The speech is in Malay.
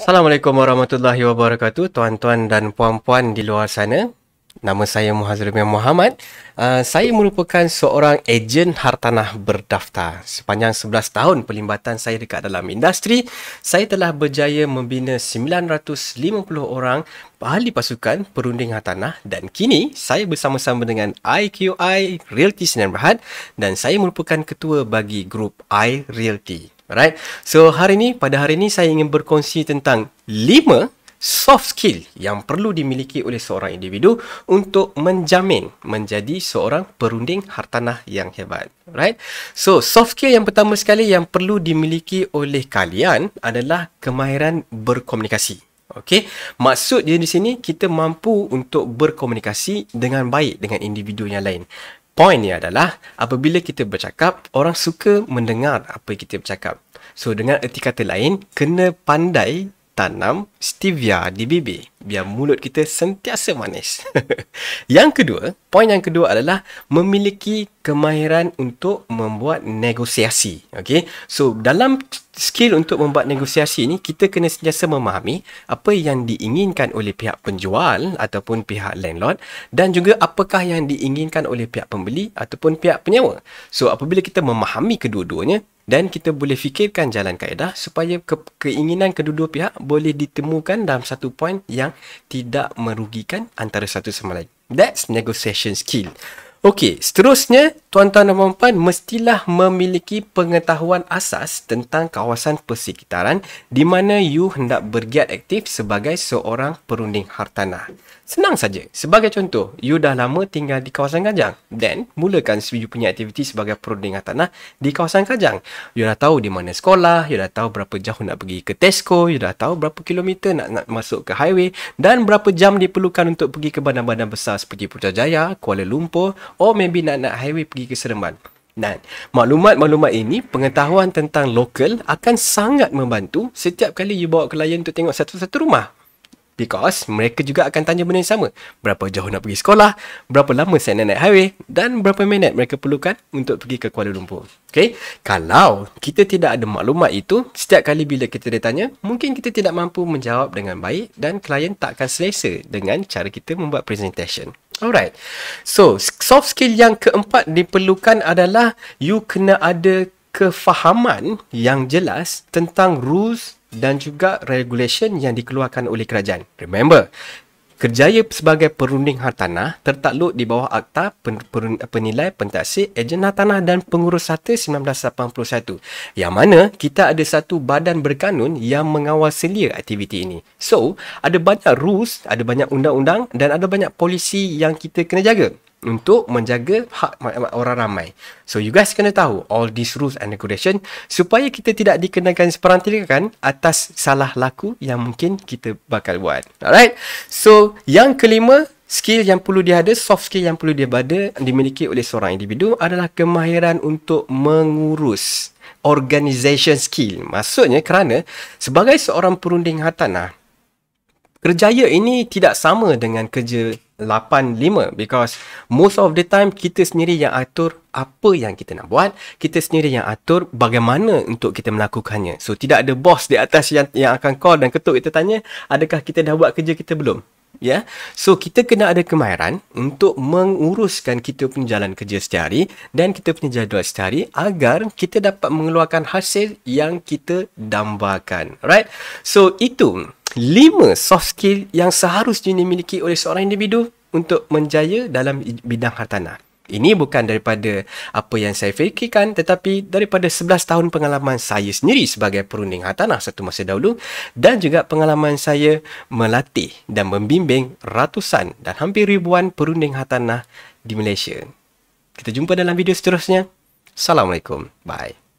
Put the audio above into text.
Assalamualaikum warahmatullahi wabarakatuh Tuan-tuan dan puan-puan di luar sana Nama saya Muhazrimi Muhammad uh, Saya merupakan seorang ejen hartanah berdaftar Sepanjang 11 tahun pelibatan saya dekat dalam industri Saya telah berjaya membina 950 orang ahli pasukan perunding hartanah Dan kini saya bersama-sama dengan IQI Realty Sinan Berhad Dan saya merupakan ketua bagi grup I Realty Alright. So hari ni pada hari ni saya ingin berkongsi tentang 5 soft skill yang perlu dimiliki oleh seorang individu untuk menjamin menjadi seorang perunding hartanah yang hebat. Right? So, soft skill yang pertama sekali yang perlu dimiliki oleh kalian adalah kemahiran berkomunikasi. Okay? Maksud dia di sini, kita mampu untuk berkomunikasi dengan baik dengan individu yang lain point ni adalah apabila kita bercakap, orang suka mendengar apa kita bercakap. So dengan erti kata lain, kena pandai tanam stevia di bibir biar mulut kita sentiasa manis. yang kedua, poin yang kedua adalah memiliki kemahiran untuk membuat negosiasi. Okay? So, dalam skill untuk membuat negosiasi ni, kita kena sentiasa memahami apa yang diinginkan oleh pihak penjual ataupun pihak landlord dan juga apakah yang diinginkan oleh pihak pembeli ataupun pihak penyewa. So, apabila kita memahami kedua-duanya, dan kita boleh fikirkan jalan kaedah supaya ke- keinginan kedua-dua pihak boleh ditemukan dalam satu point yang tidak merugikan antara satu sama lain. That's negotiation skill. Okey, seterusnya tuan-tuan dan puan-puan mestilah memiliki pengetahuan asas tentang kawasan persekitaran di mana you hendak bergiat aktif sebagai seorang perunding hartanah. Senang saja. Sebagai contoh, you dah lama tinggal di kawasan Kajang dan mulakan you punya aktiviti sebagai perunding hartanah di kawasan Kajang. You dah tahu di mana sekolah, you dah tahu berapa jauh nak pergi ke Tesco, you dah tahu berapa kilometer nak, nak masuk ke highway dan berapa jam diperlukan untuk pergi ke bandar-bandar besar seperti Putrajaya, Kuala Lumpur, or maybe nak nak highway pergi ke Seremban. Dan maklumat-maklumat ini, pengetahuan tentang lokal akan sangat membantu setiap kali you bawa klien untuk tengok satu-satu rumah. Because mereka juga akan tanya benda yang sama. Berapa jauh nak pergi sekolah, berapa lama saya nak naik highway dan berapa minit mereka perlukan untuk pergi ke Kuala Lumpur. Okay? Kalau kita tidak ada maklumat itu, setiap kali bila kita ditanya, mungkin kita tidak mampu menjawab dengan baik dan klien tak akan selesa dengan cara kita membuat presentation. Alright. So, soft skill yang keempat diperlukan adalah you kena ada kefahaman yang jelas tentang rules dan juga regulation yang dikeluarkan oleh kerajaan. Remember, kerjaya sebagai perunding hartanah tertakluk di bawah Akta Pen- Pen- Penilai Pentasik Ejen Hartanah dan Pengurus Harta 1981 yang mana kita ada satu badan berkanun yang mengawal selia aktiviti ini. So, ada banyak rules, ada banyak undang-undang dan ada banyak polisi yang kita kena jaga untuk menjaga hak orang ramai. So you guys kena tahu all these rules and regulation supaya kita tidak dikenakan seperantikan atas salah laku yang mungkin kita bakal buat. Alright. So yang kelima skill yang perlu dia ada, soft skill yang perlu dia ada dimiliki oleh seorang individu adalah kemahiran untuk mengurus organisation skill. Maksudnya kerana sebagai seorang perunding hartanah, kerjaya ini tidak sama dengan kerja 85 because most of the time kita sendiri yang atur apa yang kita nak buat kita sendiri yang atur bagaimana untuk kita melakukannya so tidak ada bos di atas yang yang akan call dan ketuk kita tanya adakah kita dah buat kerja kita belum ya. So kita kena ada kemahiran untuk menguruskan kita punya jalan kerja setiap hari dan kita punya jadual setiap hari agar kita dapat mengeluarkan hasil yang kita dambakan. Right? So itu lima soft skill yang seharusnya dimiliki oleh seorang individu untuk menjaya dalam bidang hartanah. Ini bukan daripada apa yang saya fikirkan tetapi daripada 11 tahun pengalaman saya sendiri sebagai perunding hartanah satu masa dahulu dan juga pengalaman saya melatih dan membimbing ratusan dan hampir ribuan perunding hartanah di Malaysia. Kita jumpa dalam video seterusnya. Assalamualaikum. Bye.